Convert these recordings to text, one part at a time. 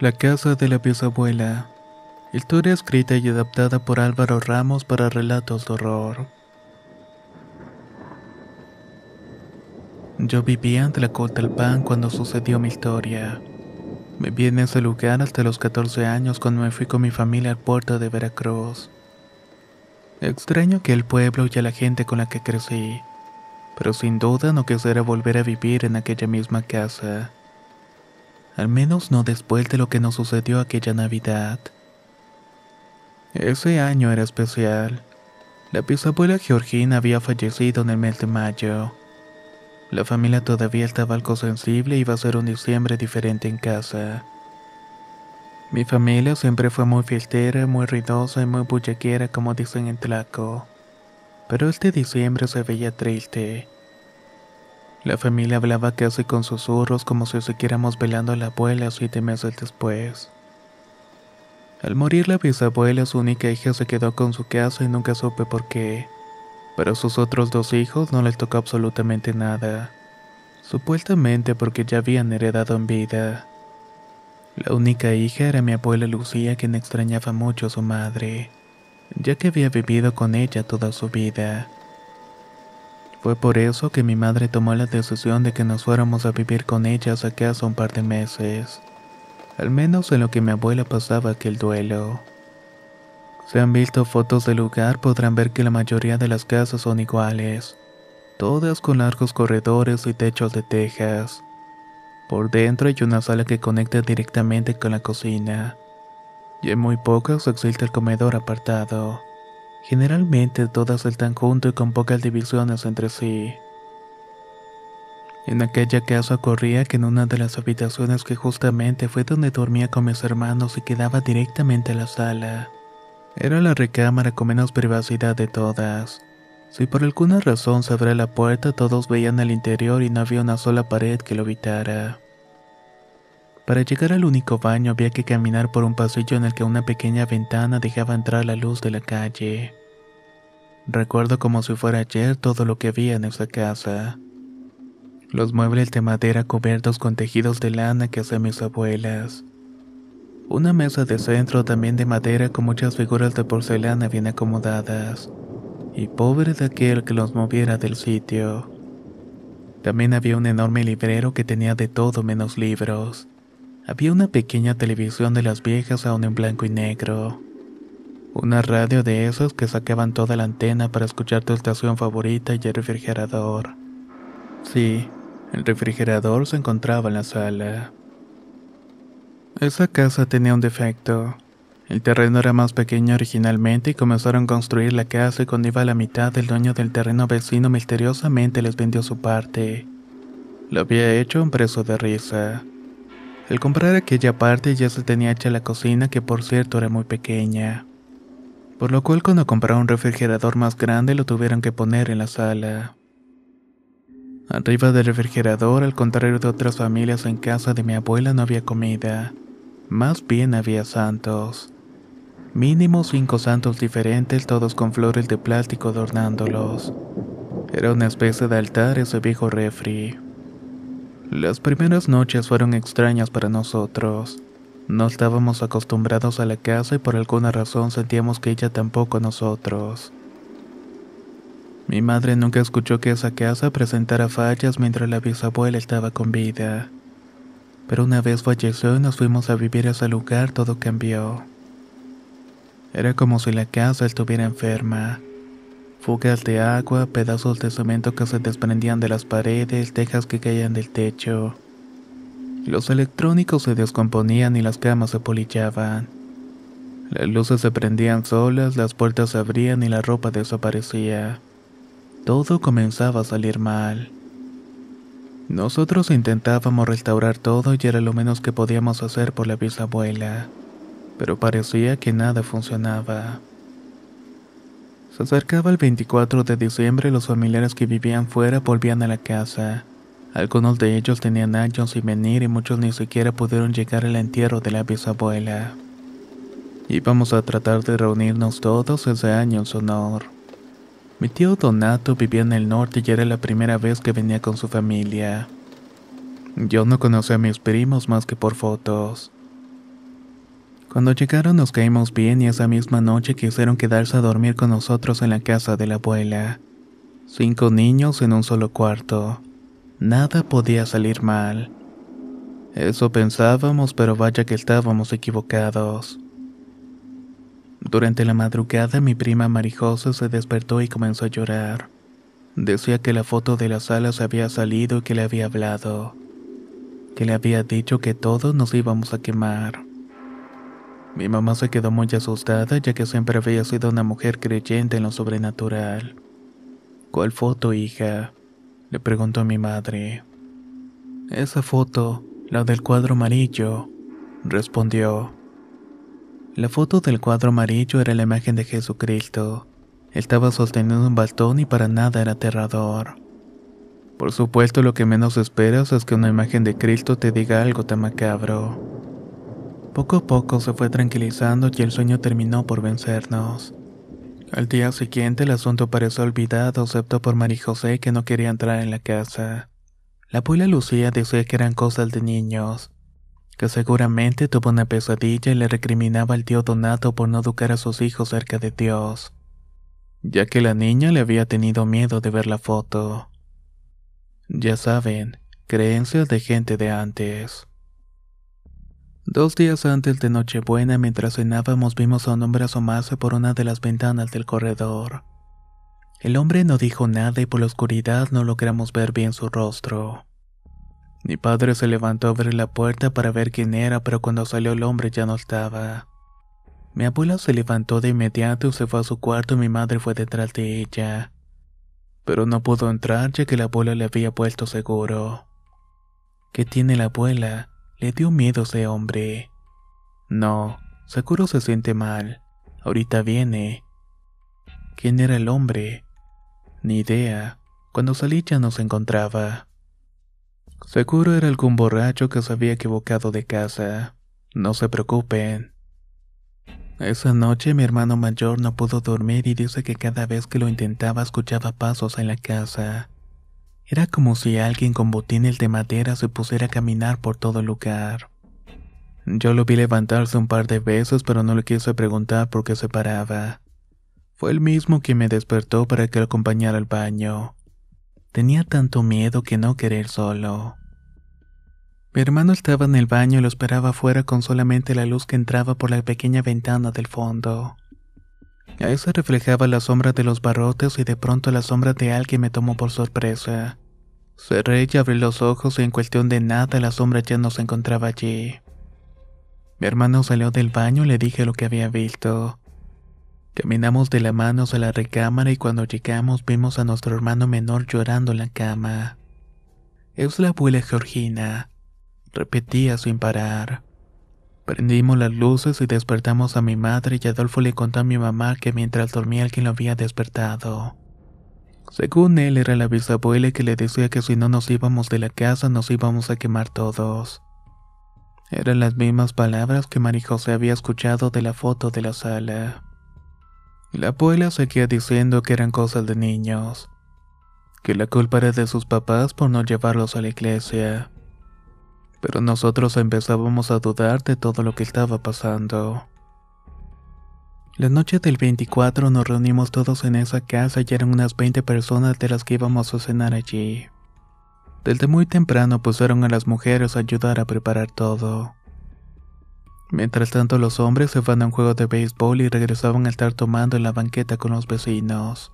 La casa de la bisabuela. Historia escrita y adaptada por Álvaro Ramos para relatos de horror. Yo vivía en Tlacotalpan cuando sucedió mi historia. Viví en ese lugar hasta los 14 años cuando me fui con mi familia al puerto de Veracruz. Extraño que el pueblo y a la gente con la que crecí, pero sin duda no quisiera volver a vivir en aquella misma casa al menos no después de lo que nos sucedió aquella Navidad. Ese año era especial. La bisabuela Georgina había fallecido en el mes de mayo. La familia todavía estaba algo sensible y iba a ser un diciembre diferente en casa. Mi familia siempre fue muy fiestera, muy ruidosa y muy bullaquera como dicen en Tlaco. Pero este diciembre se veía triste. La familia hablaba casi con susurros como si siguiéramos velando a la abuela siete meses después. Al morir la bisabuela, su única hija se quedó con su casa y nunca supe por qué. Pero a sus otros dos hijos no les tocó absolutamente nada. Supuestamente porque ya habían heredado en vida. La única hija era mi abuela Lucía, quien extrañaba mucho a su madre, ya que había vivido con ella toda su vida. Fue por eso que mi madre tomó la decisión de que nos fuéramos a vivir con ellas a hace un par de meses, al menos en lo que mi abuela pasaba aquel duelo. Si han visto fotos del lugar podrán ver que la mayoría de las casas son iguales, todas con largos corredores y techos de tejas. Por dentro hay una sala que conecta directamente con la cocina, y en muy pocas existe el comedor apartado. Generalmente todas están junto y con pocas divisiones entre sí. En aquella casa ocurría que en una de las habitaciones que justamente fue donde dormía con mis hermanos y quedaba directamente a la sala. Era la recámara con menos privacidad de todas. Si por alguna razón se abría la puerta todos veían el interior y no había una sola pared que lo evitara. Para llegar al único baño había que caminar por un pasillo en el que una pequeña ventana dejaba entrar la luz de la calle. Recuerdo como si fuera ayer todo lo que había en esa casa. Los muebles de madera cubiertos con tejidos de lana que hacían mis abuelas. Una mesa de centro también de madera con muchas figuras de porcelana bien acomodadas. Y pobre de aquel que los moviera del sitio. También había un enorme librero que tenía de todo menos libros. Había una pequeña televisión de las viejas aún en blanco y negro. Una radio de esas que sacaban toda la antena para escuchar tu estación favorita y el refrigerador. Sí, el refrigerador se encontraba en la sala. Esa casa tenía un defecto. El terreno era más pequeño originalmente y comenzaron a construir la casa y cuando iba a la mitad el dueño del terreno vecino misteriosamente les vendió su parte. Lo había hecho un preso de risa. Al comprar aquella parte ya se tenía hecha la cocina que por cierto era muy pequeña. Por lo cual cuando compraron un refrigerador más grande lo tuvieron que poner en la sala. Arriba del refrigerador, al contrario de otras familias en casa de mi abuela, no había comida. Más bien había santos. Mínimo cinco santos diferentes, todos con flores de plástico adornándolos. Era una especie de altar ese viejo refri. Las primeras noches fueron extrañas para nosotros. No estábamos acostumbrados a la casa y por alguna razón sentíamos que ella tampoco nosotros. Mi madre nunca escuchó que esa casa presentara fallas mientras la bisabuela estaba con vida. Pero una vez falleció y nos fuimos a vivir a ese lugar, todo cambió. Era como si la casa estuviera enferma fugas de agua, pedazos de cemento que se desprendían de las paredes, tejas que caían del techo. Los electrónicos se descomponían y las camas se polillaban. Las luces se prendían solas, las puertas se abrían y la ropa desaparecía. Todo comenzaba a salir mal. Nosotros intentábamos restaurar todo y era lo menos que podíamos hacer por la bisabuela, pero parecía que nada funcionaba. Se acercaba el 24 de diciembre y los familiares que vivían fuera volvían a la casa. Algunos de ellos tenían años sin venir y muchos ni siquiera pudieron llegar al entierro de la bisabuela. Íbamos a tratar de reunirnos todos ese año en su honor. Mi tío Donato vivía en el norte y era la primera vez que venía con su familia. Yo no conocía a mis primos más que por fotos. Cuando llegaron nos caímos bien y esa misma noche quisieron quedarse a dormir con nosotros en la casa de la abuela. Cinco niños en un solo cuarto. Nada podía salir mal. Eso pensábamos, pero vaya que estábamos equivocados. Durante la madrugada mi prima Marijosa se despertó y comenzó a llorar. Decía que la foto de la sala se había salido y que le había hablado, que le había dicho que todos nos íbamos a quemar. Mi mamá se quedó muy asustada ya que siempre había sido una mujer creyente en lo sobrenatural. ¿Cuál foto, hija? le preguntó mi madre. Esa foto, la del cuadro amarillo, respondió. La foto del cuadro amarillo era la imagen de Jesucristo. Estaba sosteniendo un bastón y para nada era aterrador. Por supuesto, lo que menos esperas es que una imagen de Cristo te diga algo tan macabro. Poco a poco se fue tranquilizando y el sueño terminó por vencernos. Al día siguiente el asunto pareció olvidado excepto por María José que no quería entrar en la casa. La abuela Lucía decía que eran cosas de niños, que seguramente tuvo una pesadilla y le recriminaba al tío Donato por no educar a sus hijos cerca de Dios, ya que la niña le había tenido miedo de ver la foto. Ya saben, creencias de gente de antes. Dos días antes de Nochebuena, mientras cenábamos, vimos a un hombre asomarse por una de las ventanas del corredor. El hombre no dijo nada y por la oscuridad no logramos ver bien su rostro. Mi padre se levantó a abrir la puerta para ver quién era, pero cuando salió el hombre ya no estaba. Mi abuela se levantó de inmediato y se fue a su cuarto y mi madre fue detrás de ella. Pero no pudo entrar ya que la abuela le había puesto seguro. ¿Qué tiene la abuela? Le dio miedo ese hombre. No, seguro se siente mal. Ahorita viene. ¿Quién era el hombre? Ni idea. Cuando salí ya no se encontraba. Seguro era algún borracho que se había equivocado de casa. No se preocupen. Esa noche mi hermano mayor no pudo dormir y dice que cada vez que lo intentaba escuchaba pasos en la casa. Era como si alguien con botines de madera se pusiera a caminar por todo el lugar. Yo lo vi levantarse un par de veces, pero no le quise preguntar por qué se paraba. Fue el mismo que me despertó para que lo acompañara al baño. Tenía tanto miedo que no querer solo. Mi hermano estaba en el baño y lo esperaba afuera con solamente la luz que entraba por la pequeña ventana del fondo. A se reflejaba la sombra de los barrotes y de pronto la sombra de alguien me tomó por sorpresa. Cerré y abrí los ojos y en cuestión de nada la sombra ya nos se encontraba allí. Mi hermano salió del baño y le dije lo que había visto. Caminamos de la mano hacia la recámara y cuando llegamos vimos a nuestro hermano menor llorando en la cama. Es la abuela Georgina, repetía sin parar. Prendimos las luces y despertamos a mi madre y Adolfo le contó a mi mamá que mientras dormía alguien lo había despertado. Según él era la bisabuela que le decía que si no nos íbamos de la casa nos íbamos a quemar todos. Eran las mismas palabras que Marijose había escuchado de la foto de la sala. La abuela seguía diciendo que eran cosas de niños, que la culpa era de sus papás por no llevarlos a la iglesia. Pero nosotros empezábamos a dudar de todo lo que estaba pasando. La noche del 24 nos reunimos todos en esa casa y eran unas 20 personas de las que íbamos a cenar allí. Desde muy temprano pusieron a las mujeres a ayudar a preparar todo. Mientras tanto los hombres se van a un juego de béisbol y regresaban a estar tomando en la banqueta con los vecinos.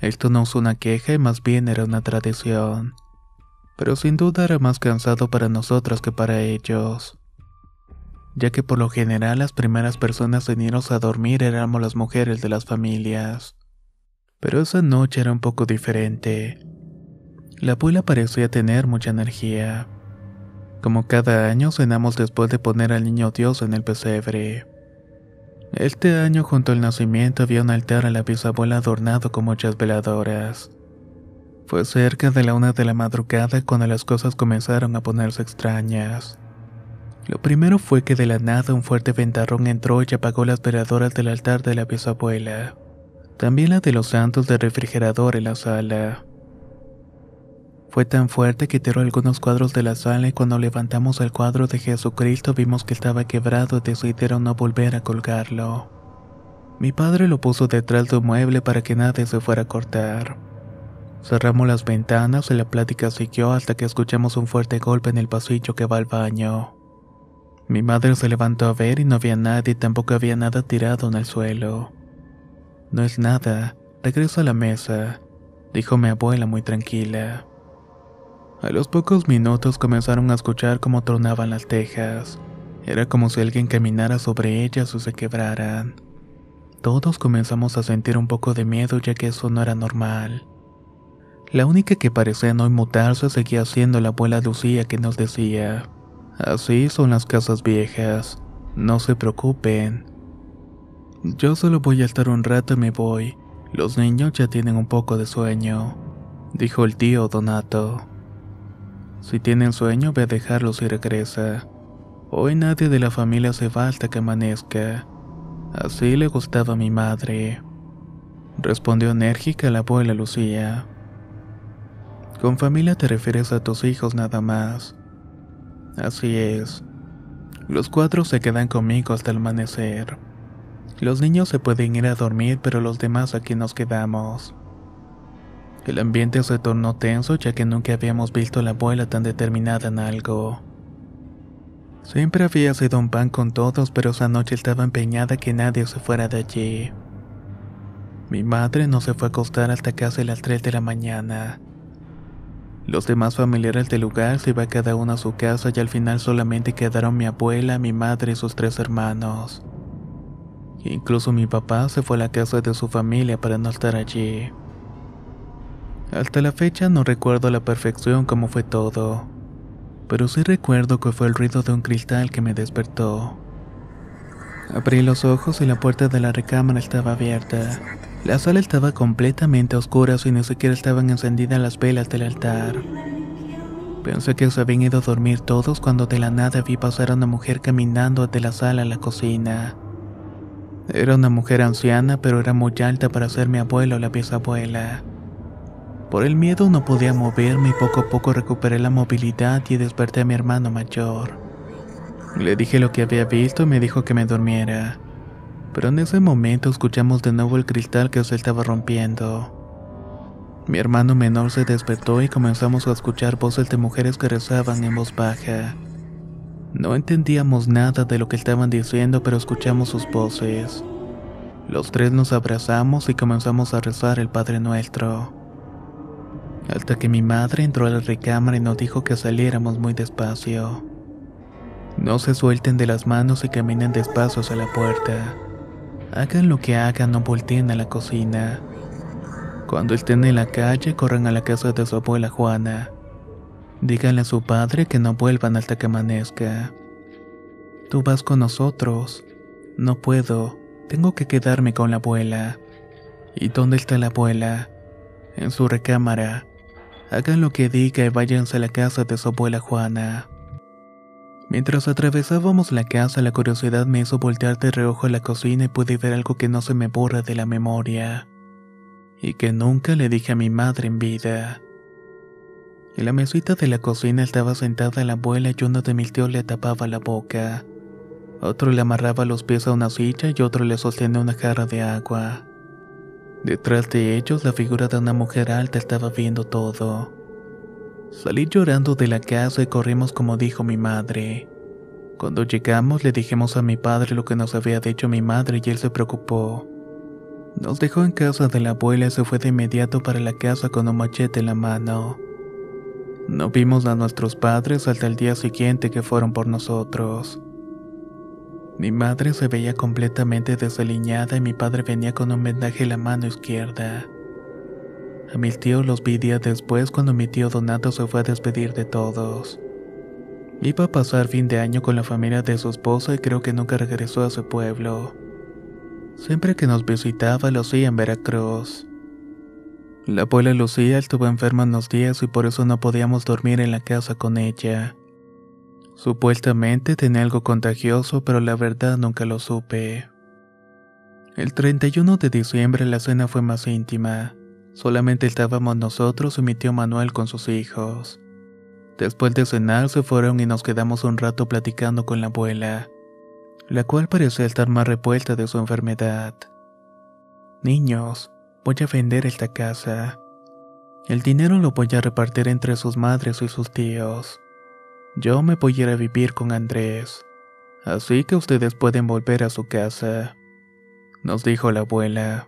Esto no es una queja y más bien era una tradición. Pero sin duda era más cansado para nosotros que para ellos ya que por lo general las primeras personas en irnos a dormir éramos las mujeres de las familias. Pero esa noche era un poco diferente. La abuela parecía tener mucha energía. Como cada año cenamos después de poner al niño Dios en el pesebre. Este año junto al nacimiento había un altar a la bisabuela adornado con muchas veladoras. Fue cerca de la una de la madrugada cuando las cosas comenzaron a ponerse extrañas. Lo primero fue que de la nada un fuerte ventarrón entró y apagó las veladoras del altar de la bisabuela, también la de los santos del refrigerador en la sala. Fue tan fuerte que tiró algunos cuadros de la sala y cuando levantamos el cuadro de Jesucristo vimos que estaba quebrado y decidieron no volver a colgarlo. Mi padre lo puso detrás de un mueble para que nadie se fuera a cortar. Cerramos las ventanas y la plática siguió hasta que escuchamos un fuerte golpe en el pasillo que va al baño. Mi madre se levantó a ver y no había nadie, tampoco había nada tirado en el suelo. No es nada, regreso a la mesa, dijo mi abuela muy tranquila. A los pocos minutos comenzaron a escuchar cómo tronaban las tejas. Era como si alguien caminara sobre ellas o se quebraran. Todos comenzamos a sentir un poco de miedo ya que eso no era normal. La única que parecía no inmutarse seguía siendo la abuela Lucía que nos decía, Así son las casas viejas. No se preocupen. Yo solo voy a estar un rato y me voy. Los niños ya tienen un poco de sueño, dijo el tío Donato. Si tienen sueño, ve a dejarlos y regresa. Hoy nadie de la familia se va hasta que amanezca. Así le gustaba a mi madre. Respondió enérgica la abuela Lucía. Con familia te refieres a tus hijos nada más. Así es. Los cuatro se quedan conmigo hasta el amanecer. Los niños se pueden ir a dormir, pero los demás aquí nos quedamos. El ambiente se tornó tenso ya que nunca habíamos visto a la abuela tan determinada en algo. Siempre había sido un pan con todos, pero esa noche estaba empeñada que nadie se fuera de allí. Mi madre no se fue a acostar hasta casi las 3 de la mañana. Los demás familiares del lugar se iba cada uno a su casa y al final solamente quedaron mi abuela, mi madre y sus tres hermanos. Incluso mi papá se fue a la casa de su familia para no estar allí. Hasta la fecha no recuerdo a la perfección cómo fue todo, pero sí recuerdo que fue el ruido de un cristal que me despertó. Abrí los ojos y la puerta de la recámara estaba abierta. La sala estaba completamente oscura, y ni siquiera estaban encendidas las velas del altar. Pensé que se habían ido a dormir todos cuando de la nada vi pasar a una mujer caminando de la sala a la cocina. Era una mujer anciana, pero era muy alta para ser mi abuela o la bisabuela. Por el miedo no podía moverme y poco a poco recuperé la movilidad y desperté a mi hermano mayor. Le dije lo que había visto y me dijo que me durmiera pero en ese momento escuchamos de nuevo el cristal que se estaba rompiendo. Mi hermano menor se despertó y comenzamos a escuchar voces de mujeres que rezaban en voz baja. No entendíamos nada de lo que estaban diciendo, pero escuchamos sus voces. Los tres nos abrazamos y comenzamos a rezar el Padre Nuestro. Hasta que mi madre entró a la recámara y nos dijo que saliéramos muy despacio. No se suelten de las manos y caminen despacio hacia la puerta. Hagan lo que hagan, no volteen a la cocina. Cuando estén en la calle, corran a la casa de su abuela Juana. Díganle a su padre que no vuelvan hasta que amanezca. Tú vas con nosotros. No puedo. Tengo que quedarme con la abuela. ¿Y dónde está la abuela? En su recámara. Hagan lo que diga y váyanse a la casa de su abuela Juana. Mientras atravesábamos la casa, la curiosidad me hizo voltear de reojo a la cocina y pude ver algo que no se me borra de la memoria. Y que nunca le dije a mi madre en vida. En la mesita de la cocina estaba sentada la abuela y uno de mis tíos le tapaba la boca. Otro le amarraba los pies a una silla y otro le sostenía una jarra de agua. Detrás de ellos la figura de una mujer alta estaba viendo todo. Salí llorando de la casa y corrimos como dijo mi madre. Cuando llegamos le dijimos a mi padre lo que nos había dicho mi madre y él se preocupó. Nos dejó en casa de la abuela y se fue de inmediato para la casa con un machete en la mano. No vimos a nuestros padres hasta el día siguiente que fueron por nosotros. Mi madre se veía completamente desaliñada y mi padre venía con un vendaje en la mano izquierda. A mis tíos los vi días después cuando mi tío Donato se fue a despedir de todos. Iba a pasar fin de año con la familia de su esposa y creo que nunca regresó a su pueblo. Siempre que nos visitaba lo hacía en Veracruz. La abuela Lucía estuvo enferma unos días y por eso no podíamos dormir en la casa con ella. Supuestamente tenía algo contagioso, pero la verdad nunca lo supe. El 31 de diciembre la cena fue más íntima. Solamente estábamos nosotros y mi tío Manuel con sus hijos. Después de cenar se fueron y nos quedamos un rato platicando con la abuela, la cual parecía estar más repuesta de su enfermedad. Niños, voy a vender esta casa. El dinero lo voy a repartir entre sus madres y sus tíos. Yo me voy a ir a vivir con Andrés. Así que ustedes pueden volver a su casa, nos dijo la abuela.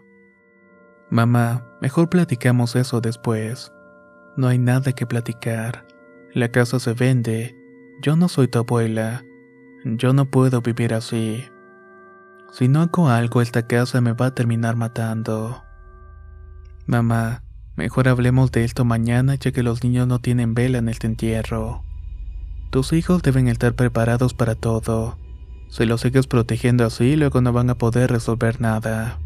Mamá, mejor platicamos eso después. No hay nada que platicar. La casa se vende. Yo no soy tu abuela. Yo no puedo vivir así. Si no hago algo, esta casa me va a terminar matando. Mamá, mejor hablemos de esto mañana ya que los niños no tienen vela en este entierro. Tus hijos deben estar preparados para todo. Si los sigues protegiendo así, luego no van a poder resolver nada.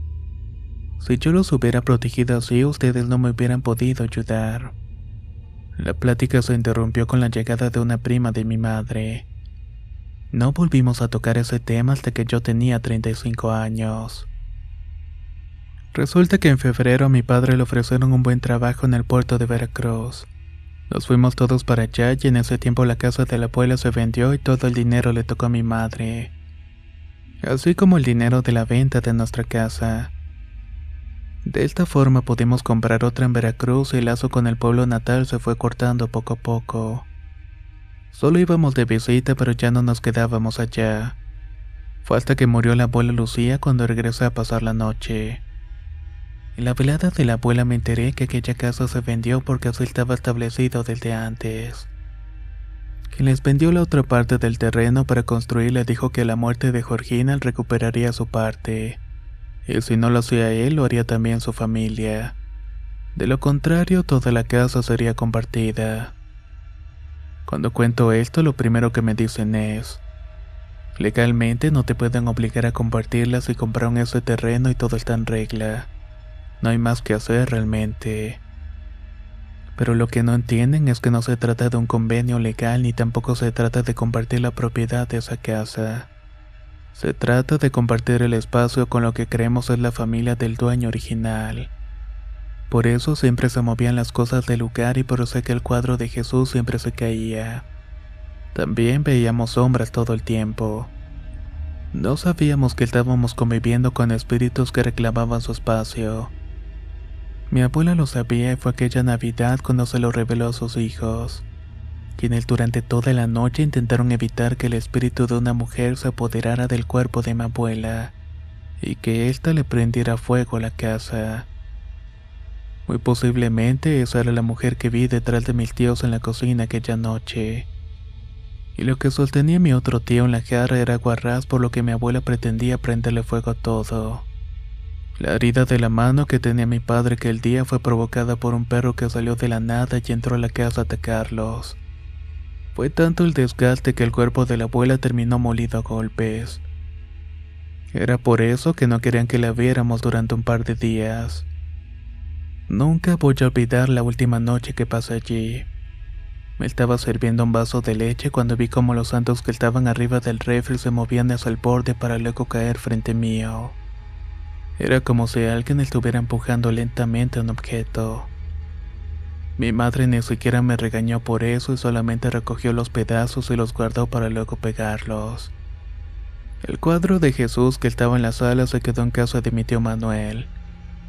Si yo los hubiera protegido así, ustedes no me hubieran podido ayudar. La plática se interrumpió con la llegada de una prima de mi madre. No volvimos a tocar ese tema hasta que yo tenía 35 años. Resulta que en febrero a mi padre le ofrecieron un buen trabajo en el puerto de Veracruz. Nos fuimos todos para allá y en ese tiempo la casa de la abuela se vendió y todo el dinero le tocó a mi madre. Así como el dinero de la venta de nuestra casa. De esta forma pudimos comprar otra en Veracruz y el lazo con el pueblo natal se fue cortando poco a poco. Solo íbamos de visita pero ya no nos quedábamos allá. Fue hasta que murió la abuela Lucía cuando regresé a pasar la noche. En la velada de la abuela me enteré que aquella casa se vendió porque así estaba establecido desde antes. Quien les vendió la otra parte del terreno para construir le dijo que a la muerte de Jorginal recuperaría su parte y eh, si no lo hacía él, lo haría también su familia. De lo contrario, toda la casa sería compartida. Cuando cuento esto, lo primero que me dicen es, legalmente no te pueden obligar a compartirla si compraron ese terreno y todo está en regla. No hay más que hacer realmente. Pero lo que no entienden es que no se trata de un convenio legal ni tampoco se trata de compartir la propiedad de esa casa. Se trata de compartir el espacio con lo que creemos es la familia del dueño original. Por eso siempre se movían las cosas del lugar y por eso que el cuadro de Jesús siempre se caía. También veíamos sombras todo el tiempo. No sabíamos que estábamos conviviendo con espíritus que reclamaban su espacio. Mi abuela lo sabía y fue aquella Navidad cuando se lo reveló a sus hijos quienes durante toda la noche intentaron evitar que el espíritu de una mujer se apoderara del cuerpo de mi abuela y que ésta le prendiera fuego a la casa. Muy posiblemente esa era la mujer que vi detrás de mis tíos en la cocina aquella noche. Y lo que sostenía mi otro tío en la jarra era guarrás por lo que mi abuela pretendía prenderle fuego a todo. La herida de la mano que tenía mi padre aquel día fue provocada por un perro que salió de la nada y entró a la casa a atacarlos. Fue tanto el desgaste que el cuerpo de la abuela terminó molido a golpes. Era por eso que no querían que la viéramos durante un par de días. Nunca voy a olvidar la última noche que pasé allí. Me estaba sirviendo un vaso de leche cuando vi cómo los santos que estaban arriba del refri se movían hacia el borde para luego caer frente mío. Era como si alguien estuviera empujando lentamente un objeto. Mi madre ni siquiera me regañó por eso y solamente recogió los pedazos y los guardó para luego pegarlos. El cuadro de Jesús que estaba en la sala se quedó en casa de mi tío Manuel,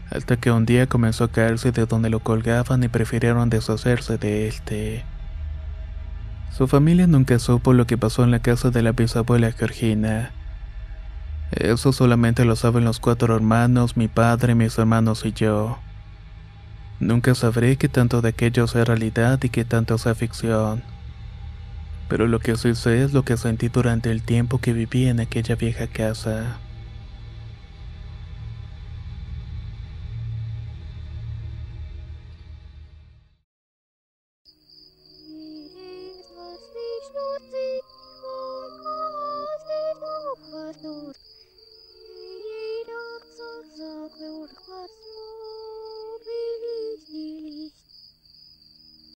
hasta que un día comenzó a caerse de donde lo colgaban y prefirieron deshacerse de este. Su familia nunca supo lo que pasó en la casa de la bisabuela Georgina. Eso solamente lo saben los cuatro hermanos, mi padre, mis hermanos y yo. Nunca sabré que tanto de aquello sea realidad y que tanto sea ficción. Pero lo que sí sé es lo que sentí durante el tiempo que viví en aquella vieja casa.